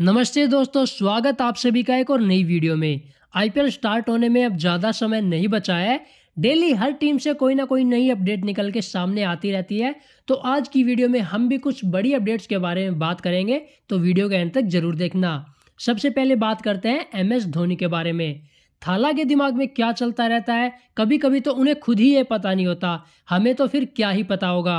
नमस्ते दोस्तों स्वागत आप सभी का एक और नई वीडियो में आईपीएल स्टार्ट होने में अब ज़्यादा समय नहीं बचा है डेली हर टीम से कोई ना कोई नई अपडेट निकल के सामने आती रहती है तो आज की वीडियो में हम भी कुछ बड़ी अपडेट्स के बारे में बात करेंगे तो वीडियो के अंत तक जरूर देखना सबसे पहले बात करते हैं एम एस धोनी के बारे में थाला के दिमाग में क्या चलता रहता है कभी कभी तो उन्हें खुद ही ये पता नहीं होता हमें तो फिर क्या ही पता होगा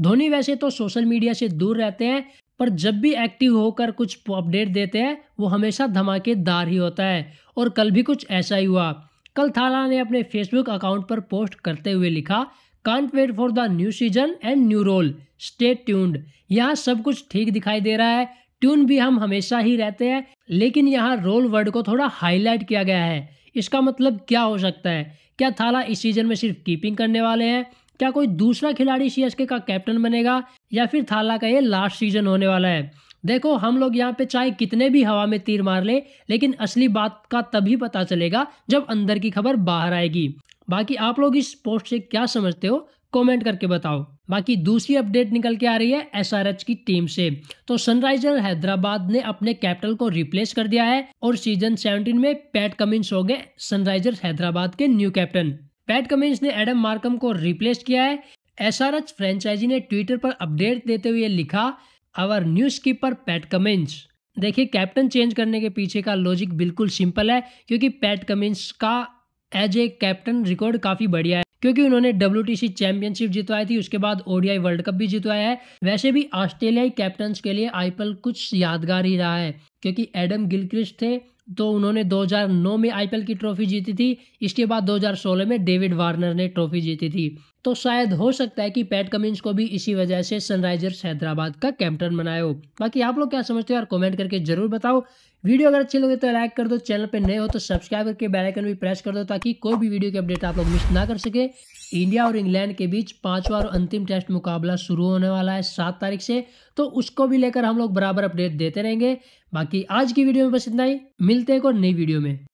धोनी वैसे तो सोशल मीडिया से दूर रहते हैं पर जब भी एक्टिव होकर कुछ अपडेट देते हैं वो हमेशा धमाकेदार ही होता है और कल भी कुछ ऐसा ही हुआ कल थाला ने अपने फेसबुक अकाउंट पर पोस्ट करते हुए लिखा can't wait for the new season and new role stay tuned यहाँ सब कुछ ठीक दिखाई दे रहा है ट्यून भी हम हमेशा ही रहते हैं लेकिन यहाँ रोल वर्ड को थोड़ा हाईलाइट किया गया है इसका मतलब क्या हो सकता है क्या थाला इस सीजन में सिर्फ कीपिंग करने वाले हैं क्या कोई दूसरा खिलाड़ी सी का कैप्टन बनेगा या फिर थाला का ये लास्ट सीजन होने वाला है देखो हम लोग यहाँ पे चाहे कितने भी हवा में तीर मार लें लेकिन असली बात का तभी पता चलेगा जब अंदर की खबर बाहर आएगी बाकी आप लोग इस पोस्ट से क्या समझते हो कमेंट करके बताओ बाकी दूसरी अपडेट निकल के आ रही है एसआरएच की टीम से तो सनराइजर हैदराबाद ने अपने कैप्टन को रिप्लेस कर दिया है और सीजन 17 में पैट कमिंस हो गए सनराइजर्स हैदराबाद के न्यू कैप्टन पैट कमिंस ने एडम मार्कम को रिप्लेस किया है एसआरएच फ्रेंचाइजी ने ट्विटर पर अपडेट देते हुए लिखा our new skipper Pat Cummins देखिए कैप्टन चेंज करने के पीछे का लॉजिक बिल्कुल सिंपल है क्योंकि पैट कमिंस का एज ए कैप्टन रिकॉर्ड काफ़ी बढ़िया है क्योंकि उन्होंने डब्ल्यू चैंपियनशिप जितवाई थी उसके बाद ओडीआई वर्ल्ड कप भी जितवाया है वैसे भी ऑस्ट्रेलियाई कैप्टन के लिए आईपीएल कुछ यादगार ही रहा है क्योंकि एडम गिलक्रिस्ट थे तो उन्होंने 2009 में आईपीएल की ट्रॉफी जीती थी इसके बाद 2016 में डेविड वार्नर ने ट्रॉफी जीती थी तो शायद हो सकता है कि पैट कमिंस को भी इसी वजह से सनराइजर्स हैदराबाद का कैप्टन बनाए हो बाकी आप लोग क्या समझते हो यार कमेंट करके जरूर बताओ वीडियो अगर अच्छी लगे तो लाइक कर दो चैनल पर नए हो तो सब्सक्राइब करके बेल आइकन भी प्रेस कर दो ताकि कोई भी वीडियो की अपडेट आप लोग मिस ना कर सके इंडिया और इंग्लैंड के बीच पांचवा और अंतिम टेस्ट मुकाबला शुरू होने वाला है सात तारीख से तो उसको भी लेकर हम लोग बराबर अपडेट देते रहेंगे बाकी आज की वीडियो में बस इतना ही मिलते हैं और नई वीडियो में